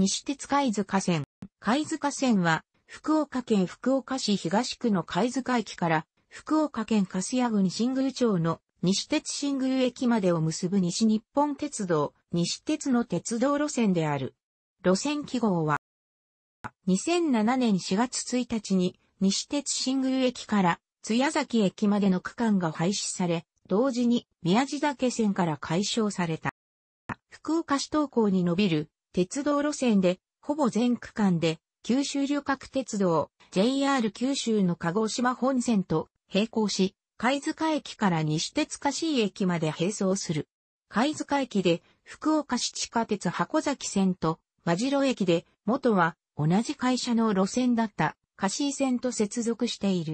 西鉄貝塚線。貝塚線は、福岡県福岡市東区の貝塚駅から、福岡県粕屋郡新宮町の西鉄新宮駅までを結ぶ西日本鉄道、西鉄の鉄道路線である。路線記号は、2007年4月1日に西鉄新宮駅から津屋崎駅までの区間が廃止され、同時に宮地岳線から解消された。福岡市東港に伸びる鉄道路線で、ほぼ全区間で、九州旅客鉄道、JR 九州の鹿児島本線と並行し、貝塚駅から西鉄菓子駅まで並走する。貝塚駅で、福岡市地下鉄箱崎線と、和白駅で、元は同じ会社の路線だった、菓子線と接続している。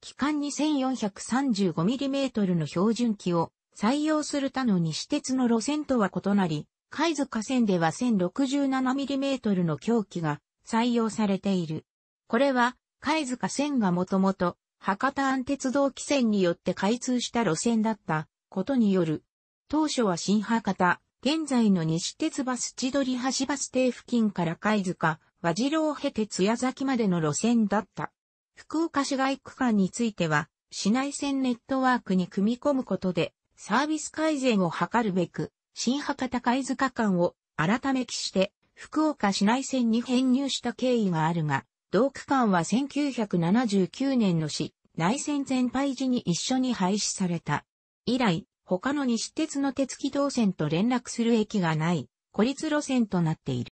期間 2435mm の標準機を採用する他の西鉄の路線とは異なり、貝塚線では 1067mm の凶器が採用されている。これは、貝塚線がもともと博多安鉄道汽船によって開通した路線だったことによる。当初は新博多、現在の西鉄バス千鳥橋バス停付近から貝塚、和次郎を経て津屋崎までの路線だった。福岡市街区間については、市内線ネットワークに組み込むことで、サービス改善を図るべく、新博多貝塚間を改め期して、福岡市内線に編入した経緯があるが、同区間は1979年の市、内線全廃時に一緒に廃止された。以来、他の西鉄の鉄軌道線と連絡する駅がない、孤立路線となっている。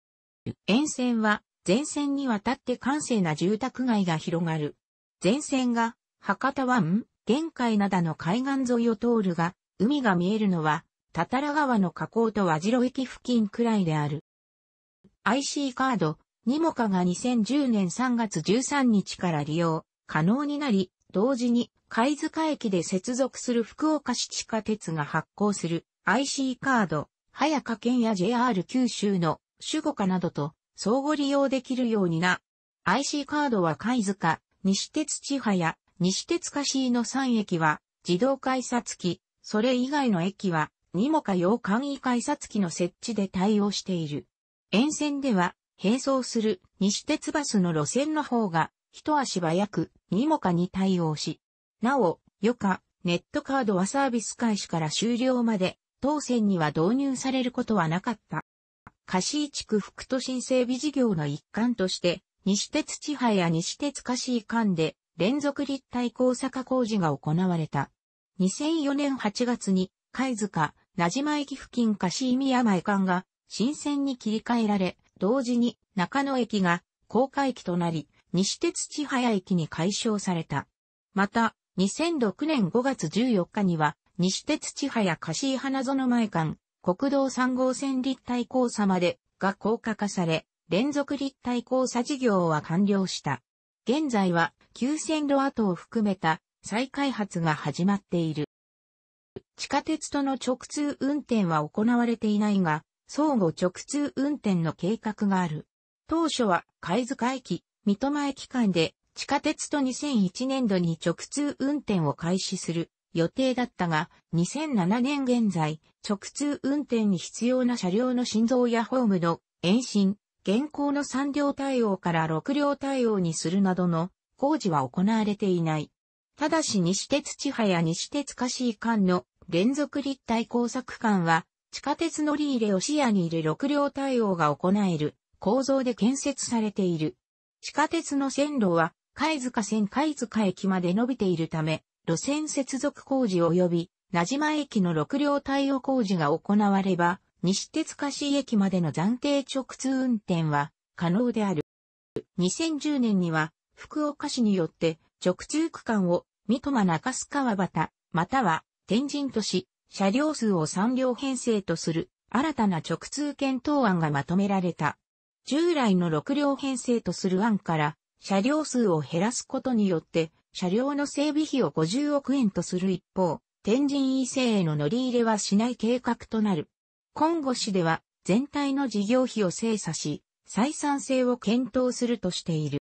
沿線は、前線にわたって閑静な住宅街が広がる。前線が、博多湾、玄な灘の海岸沿いを通るが、海が見えるのは、タタラ川の河口と和白駅付近くらいである。IC カード、ニモカが2010年3月13日から利用可能になり、同時に貝塚駅で接続する福岡市地下鉄が発行する IC カード、早川県や JR 九州の守護課などと相互利用できるようにな。IC カードは貝塚、西鉄千早、西鉄カシーの3駅は自動改札機、それ以外の駅はにもか洋簡易改札機の設置で対応している。沿線では、並走する西鉄バスの路線の方が、一足早く、にもかに対応し、なお、余暇、ネットカードはサービス開始から終了まで、当線には導入されることはなかった。貸市地区副都心整備事業の一環として、西鉄地葉や西鉄貸井間で連続立体交差化工事が行われた。2004年8月に、貝塚、名島駅付近貸宮前間が新線に切り替えられ、同時に中野駅が高架駅となり、西鉄千早駅に解消された。また、2006年5月14日には、西鉄千早貸花園前間、国道3号線立体交差までが高架化され、連続立体交差事業は完了した。現在は、旧線路跡を含めた再開発が始まっている。地下鉄との直通運転は行われていないが、相互直通運転の計画がある。当初は貝塚駅、三笘駅間で地下鉄と2001年度に直通運転を開始する予定だったが、2007年現在、直通運転に必要な車両の心臓やホームの延伸、現行の3両対応から6両対応にするなどの工事は行われていない。ただし西鉄千葉や西鉄カシ間の連続立体工作館は、地下鉄乗り入れを視野に入れ6両対応が行える構造で建設されている。地下鉄の線路は、貝塚線貝塚駅まで伸びているため、路線接続工事及び、名島駅の6両対応工事が行われば、西鉄菓子駅までの暫定直通運転は可能である。2010年には、福岡市によって直通区間を、三笘中須川端、または天神都市、車両数を3両編成とする新たな直通検討案がまとめられた。従来の6両編成とする案から車両数を減らすことによって車両の整備費を50億円とする一方、天神異性への乗り入れはしない計画となる。今後市では全体の事業費を精査し、採算性を検討するとしている。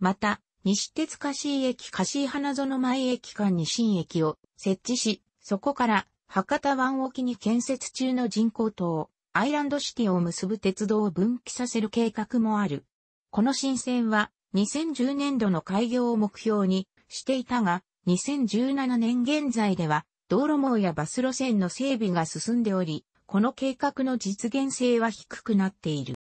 また、西鉄菓子駅菓子花園前駅間に新駅を設置し、そこから博多湾沖に建設中の人工島、アイランドシティを結ぶ鉄道を分岐させる計画もある。この新線は2010年度の開業を目標にしていたが、2017年現在では道路網やバス路線の整備が進んでおり、この計画の実現性は低くなっている。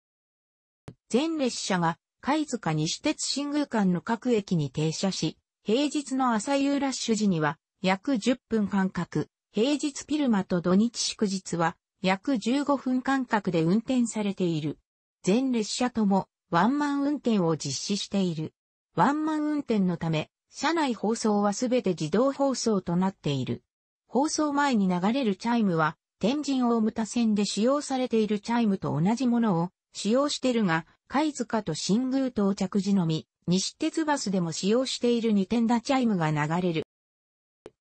全列車が貝塚西鉄新宮間の各駅に停車し、平日の朝夕ラッシュ時には約10分間隔、平日昼間と土日祝日は約15分間隔で運転されている。全列車ともワンマン運転を実施している。ワンマン運転のため、車内放送はすべて自動放送となっている。放送前に流れるチャイムは、天神大牟田線で使用されているチャイムと同じものを使用しているが、貝塚と新宮到着時のみ、西鉄バスでも使用している2点打チャイムが流れる。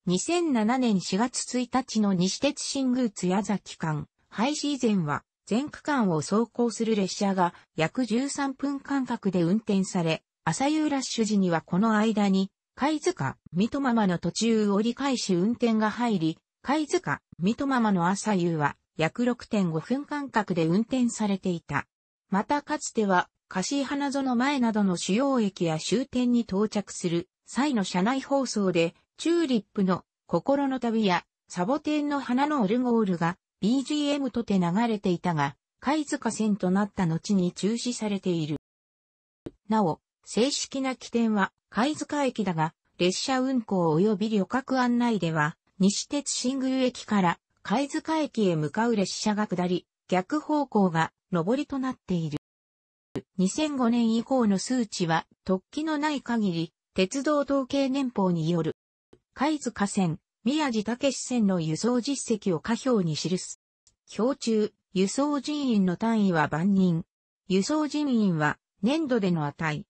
2007年4月1日の西鉄新宮津矢崎間、廃止以前は、全区間を走行する列車が約13分間隔で運転され、朝夕ラッシュ時にはこの間に、貝塚、三戸ママの途中折り返し運転が入り、貝塚、三戸ママの朝夕は約6.5分間隔で運転されていた。またかつては、貸花園前などの主要駅や終点に到着する際の車内放送で、チューリップの心の旅やサボテンの花のオルゴールが BGM とて流れていたが、貝塚線となった後に中止されている。なお、正式な起点は貝塚駅だが、列車運行及び旅客案内では、西鉄新宮駅から貝塚駅へ向かう列車が下り、逆方向が上りとなっている。2005年以降の数値は突起のない限り、鉄道統計年報による、海津河川、宮地武線の輸送実績を下表に記す。表中、輸送人員の単位は万人。輸送人員は年度での値。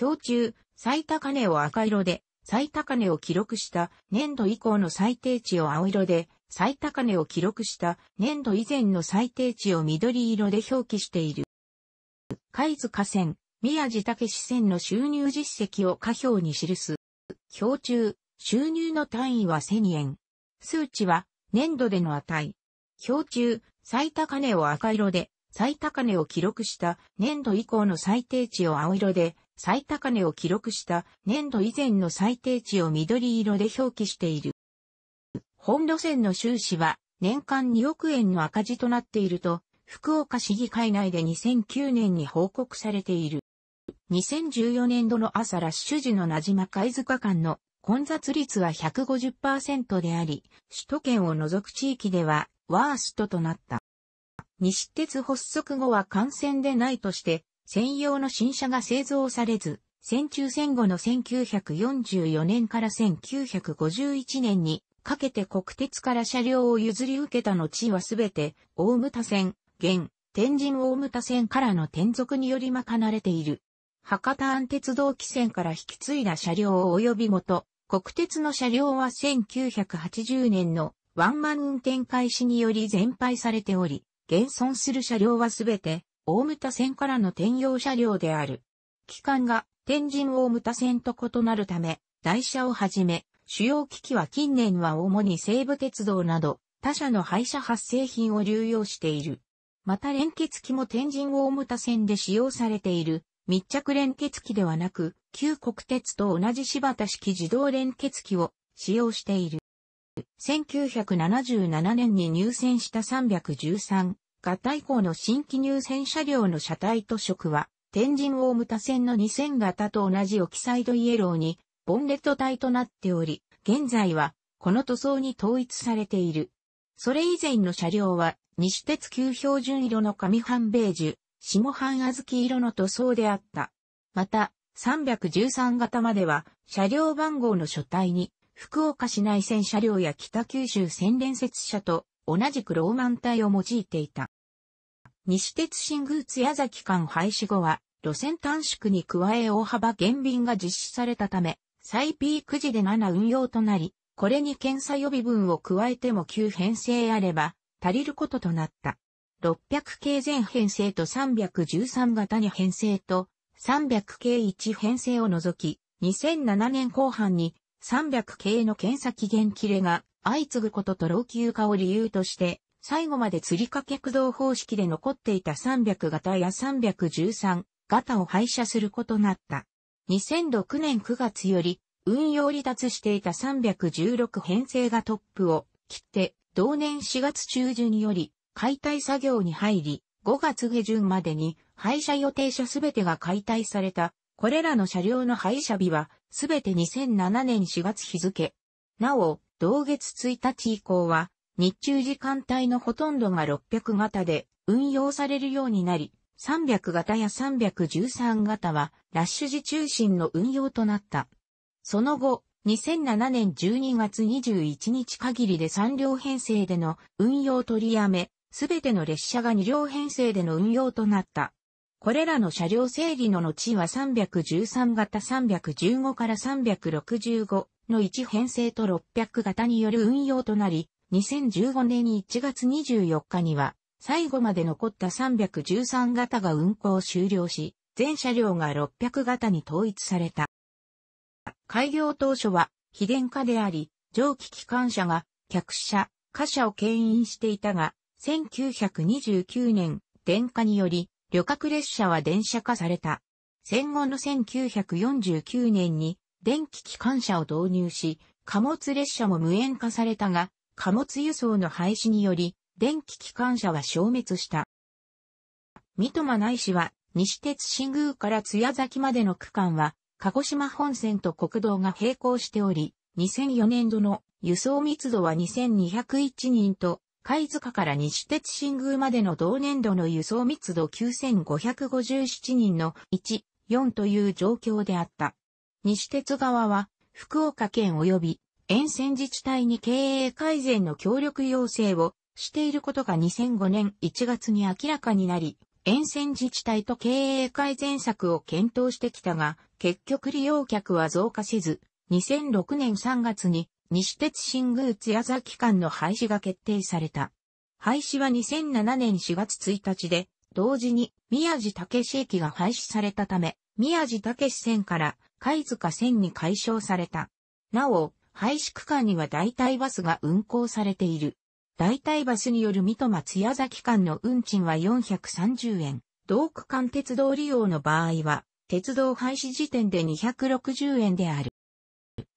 表中、最高値を赤色で、最高値を記録した年度以降の最低値を青色で、最高値を記録した年度以前の最低値を緑色で表記している。津河川、宮地武線の収入実績を下表に記す。表中、収入の単位は1000円。数値は年度での値。表中、最高値を赤色で、最高値を記録した年度以降の最低値を青色で、最高値を記録した年度以前の最低値を緑色で表記している。本路線の収支は年間2億円の赤字となっていると、福岡市議会内で2009年に報告されている。2014年度の朝ラッシュ時の名島貝塚間の混雑率は150%であり、首都圏を除く地域ではワーストとなった。西鉄発足後は感染でないとして、専用の新車が製造されず、戦中戦後の1944年から1951年にかけて国鉄から車両を譲り受けた後はすべて、大牟田線、現、天神大牟田線からの転属により賄れている。博多安鉄道汽船から引き継いだ車両及び元、と、国鉄の車両は1980年のワンマン運転開始により全廃されており、現存する車両はすべて、大牟田線からの転用車両である。期間が天神大牟田線と異なるため、台車をはじめ、主要機器は近年は主に西武鉄道など、他社の廃車発生品を流用している。また連結機も天神大牟田線で使用されている密着連結機ではなく、旧国鉄と同じ柴田式自動連結機を使用している。1977年に入線した313型以降の新規入線車両の車体と色は、天神大牟田線の2000型と同じオキサイドイエローにボンネット体となっており、現在はこの塗装に統一されている。それ以前の車両は西鉄旧標準色の上半ベージュ、下半小豆色の塗装であった。また、313型までは車両番号の書体に福岡市内線車両や北九州線連接車と同じくローマン体を用いていた。西鉄新宮津矢崎間廃止後は路線短縮に加え大幅減便が実施されたため、再ピーク時で7運用となり、これに検査予備分を加えても9編成あれば、足りることとなった。600系全編成と313型に編成と、300系1編成を除き、2007年後半に300系の検査期限切れが相次ぐことと老朽化を理由として、最後まで釣り掛け駆動方式で残っていた300型や313型を廃車することになった。2006年9月より運用離脱していた316編成がトップを切って、同年4月中旬により解体作業に入り、5月下旬までに廃車予定車すべてが解体された。これらの車両の廃車日はすべて2007年4月日付。なお、同月1日以降は日中時間帯のほとんどが600型で運用されるようになり、300型や313型は、ラッシュ時中心の運用となった。その後、2007年12月21日限りで3両編成での運用取りやめ、すべての列車が2両編成での運用となった。これらの車両整理の後は313型315から365の1編成と600型による運用となり、2015年1月24日には最後まで残った313型が運行終了し、全車両が600型に統一された。開業当初は、非電化であり、蒸気機関車が、客車、貨車を牽引していたが、1929年、電化により、旅客列車は電車化された。戦後の1949年に、電気機関車を導入し、貨物列車も無縁化されたが、貨物輸送の廃止により、電気機関車は消滅した。三笘内市は、西鉄新宮から津屋崎までの区間は、鹿児島本線と国道が並行しており、2004年度の輸送密度は2201人と、貝塚から西鉄新宮までの同年度の輸送密度9557人の1、4という状況であった。西鉄側は、福岡県及び沿線自治体に経営改善の協力要請をしていることが2005年1月に明らかになり、沿線自治体と経営改善策を検討してきたが、結局利用客は増加せず、2006年3月に西鉄新宮津屋崎間の廃止が決定された。廃止は2007年4月1日で、同時に宮地武市駅が廃止されたため、宮地武線から貝塚線に解消された。なお、廃止区間には代替バスが運行されている。代替バスによる水戸松屋崎間の運賃は430円。同区間鉄道利用の場合は、鉄道廃止時点で260円である。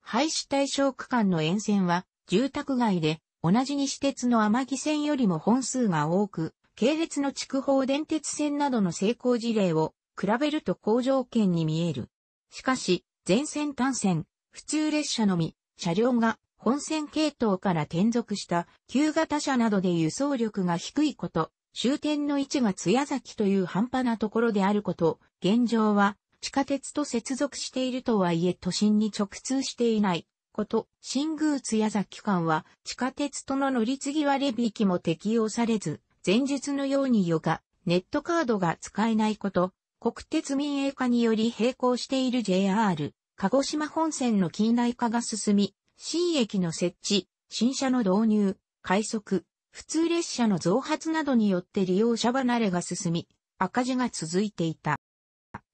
廃止対象区間の沿線は、住宅街で、同じ西鉄の天城線よりも本数が多く、系列の筑豊電鉄線などの成功事例を比べると好条件に見える。しかし、全線単線、普通列車のみ、車両が本線系統から転属した旧型車などで輸送力が低いこと、終点の位置が津屋崎という半端なところであること、現状は地下鉄と接続しているとはいえ都心に直通していないこと、新宮津屋崎間は地下鉄との乗り継ぎ割引も適用されず、前述のようにヨガ、ネットカードが使えないこと、国鉄民営化により並行している JR、鹿児島本線の近代化が進み、新駅の設置、新車の導入、快速、普通列車の増発などによって利用者離れが進み、赤字が続いていた。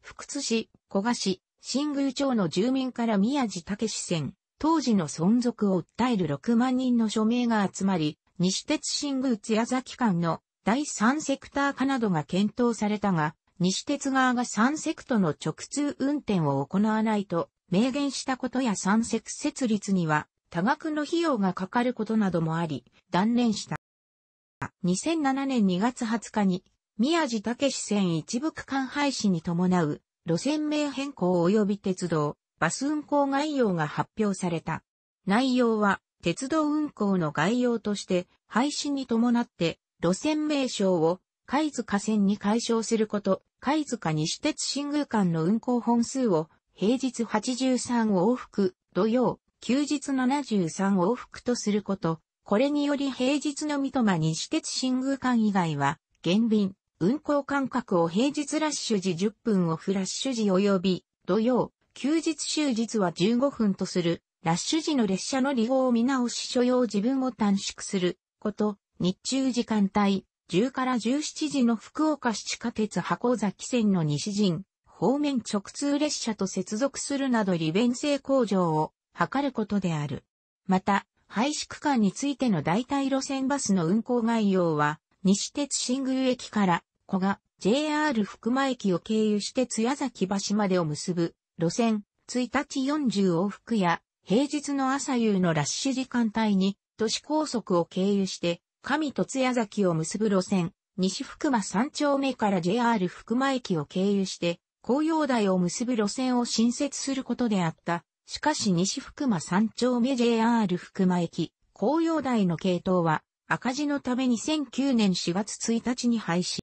福津市、古賀市、新宮町の住民から宮地武線、当時の存続を訴える6万人の署名が集まり、西鉄新宮津矢崎間の第3セクター化などが検討されたが、西鉄側が3セクトの直通運転を行わないと、明言したことや山積設立には多額の費用がかかることなどもあり、断念した。2007年2月20日に、宮地武線一部区間廃止に伴う、路線名変更及び鉄道、バス運行概要が発表された。内容は、鉄道運行の概要として、廃止に伴って、路線名称を、貝塚線に解消すること、貝塚西鉄新宮間の運行本数を平日83往復、土曜、休日73往復とすること、これにより平日の三笘西鉄新宮間以外は、減便、運行間隔を平日ラッシュ時10分をフラッシュ時及び、土曜、休日終日は15分とする、ラッシュ時の列車の利用を見直し所要自分を短縮すること、日中時間帯、10から17時の福岡市地下鉄箱崎線の西陣、方面直通列車と接続するなど利便性向上を図ることである。また、廃止区間についての代替路線バスの運行概要は、西鉄新宮駅から古賀 JR 福間駅を経由して津屋崎橋までを結ぶ路線1日40往復や平日の朝夕のラッシュ時間帯に都市高速を経由して上と津屋崎を結ぶ路線西福間3丁目から JR 福間駅を経由して紅葉台を結ぶ路線を新設することであった。しかし西福間三丁目 JR 福間駅、紅葉台の系統は赤字のため2009年4月1日に廃止。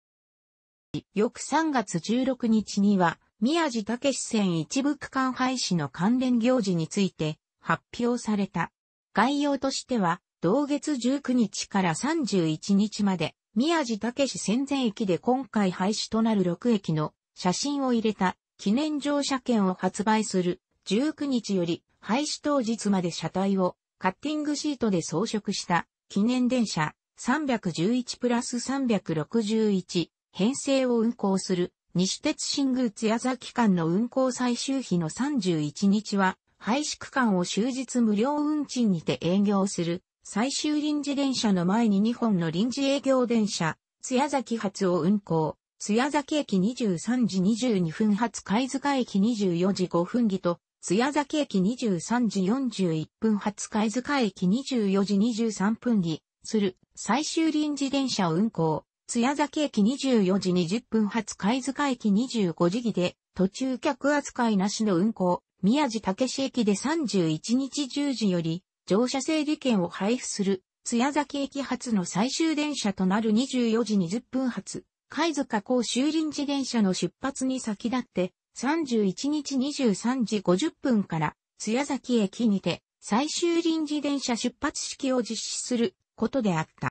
翌3月16日には、宮地武線一部区間廃止の関連行事について発表された。概要としては、同月19日から31日まで、宮地武戦前駅で今回廃止となる6駅の写真を入れた記念乗車券を発売する19日より廃止当日まで車体をカッティングシートで装飾した記念電車311プラス361編成を運行する西鉄新宮津屋崎間の運行最終日の31日は廃止区間を終日無料運賃にて営業する最終臨時電車の前に2本の臨時営業電車津屋崎発を運行。津屋崎駅23時22分発貝塚駅24時5分ぎと、津屋崎駅23時41分発貝塚駅24時23分ぎ、する、最終臨時電車を運行。津屋崎駅24時20分発貝塚駅25時ぎで、途中客扱いなしの運行。宮地武志駅で31日10時より、乗車整理券を配布する、津屋崎駅発の最終電車となる24時20分発。貝塚港修輪自転車の出発に先立って、31日23時50分から、津屋崎駅にて、最終臨時電車出発式を実施することであった。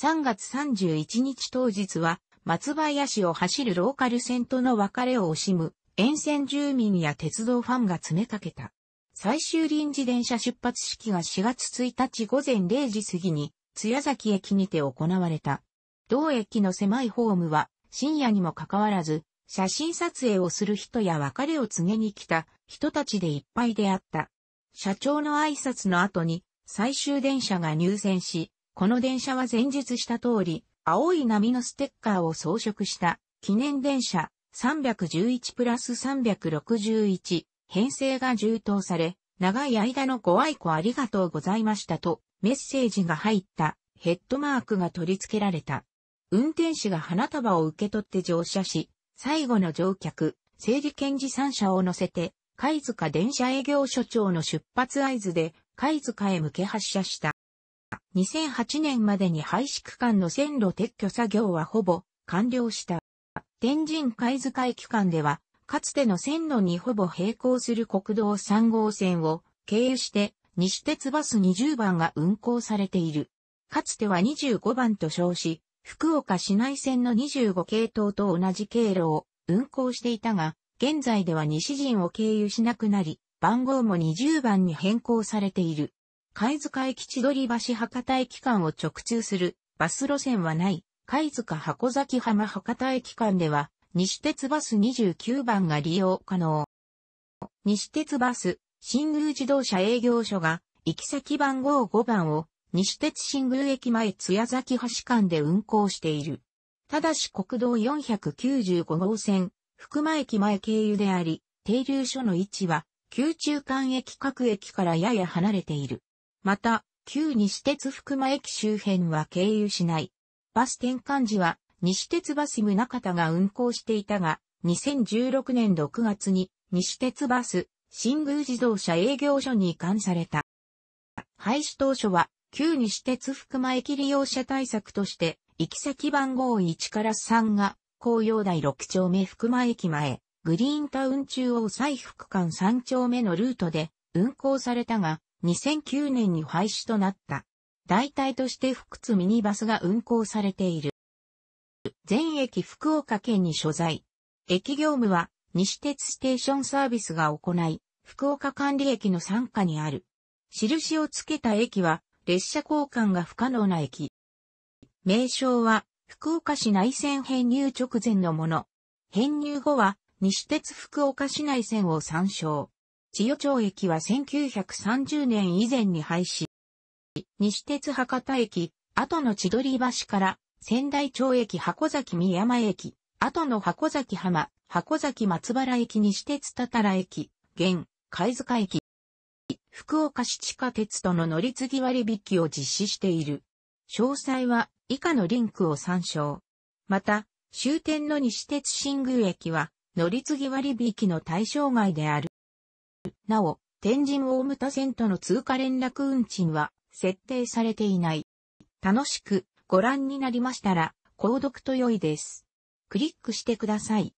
3月31日当日は、松林を走るローカル線との別れを惜しむ、沿線住民や鉄道ファンが詰めかけた。最終臨時電車出発式が4月1日午前0時過ぎに、津屋崎駅にて行われた。同駅の狭いホームは、深夜にもかかわらず、写真撮影をする人や別れを告げに来た人たちでいっぱいであった。社長の挨拶の後に、最終電車が入線し、この電車は前述した通り、青い波のステッカーを装飾した記念電車311プラス361編成が充当され、長い間のご愛顧ありがとうございましたとメッセージが入ったヘッドマークが取り付けられた。運転士が花束を受け取って乗車し、最後の乗客、政治検事三者を乗せて、貝塚電車営業所長の出発合図で、貝塚へ向け発車した。2008年までに廃止区間の線路撤去作業はほぼ完了した。天神貝塚駅間では、かつての線路にほぼ並行する国道3号線を経由して西鉄バス20番が運行されている。かつては25番と称し、福岡市内線の25系統と同じ経路を運行していたが、現在では西陣を経由しなくなり、番号も20番に変更されている。貝塚駅千鳥橋博多駅間を直通するバス路線はない、貝塚箱崎浜博多駅間では、西鉄バス29番が利用可能。西鉄バス、新宮自動車営業所が、行き先番号5番を西鉄新宮駅前津屋崎橋間で運行している。ただし国道495号線、福間駅前経由であり、停留所の位置は、旧中間駅各駅からやや離れている。また、旧西鉄福間駅周辺は経由しない。バス転換時は、西鉄バス宗方が運行していたが、2016年6月に、西鉄バス、新宮自動車営業所に移管された。廃止当初は、旧西鉄福間駅利用者対策として、行き先番号1から3が、紅葉台6丁目福間駅前、グリーンタウン中央再福間3丁目のルートで運行されたが、2009年に廃止となった。代替として福津ミニバスが運行されている。全駅福岡県に所在。駅業務は西鉄ステーションサービスが行い、福岡管理駅の参下にある。印をつけた駅は列車交換が不可能な駅。名称は、福岡市内線編入直前のもの。編入後は、西鉄福岡市内線を参照。千代町駅は1930年以前に廃止。西鉄博多駅、後の千鳥橋から仙台町駅箱崎三山駅、後の箱崎浜、箱崎松原駅西鉄たたら駅、現、貝塚駅。福岡市地下鉄との乗り継ぎ割引を実施している。詳細は以下のリンクを参照。また、終点の西鉄新宮駅は乗り継ぎ割引の対象外である。なお、天神大牟田線との通過連絡運賃は設定されていない。楽しくご覧になりましたら、購読と良いです。クリックしてください。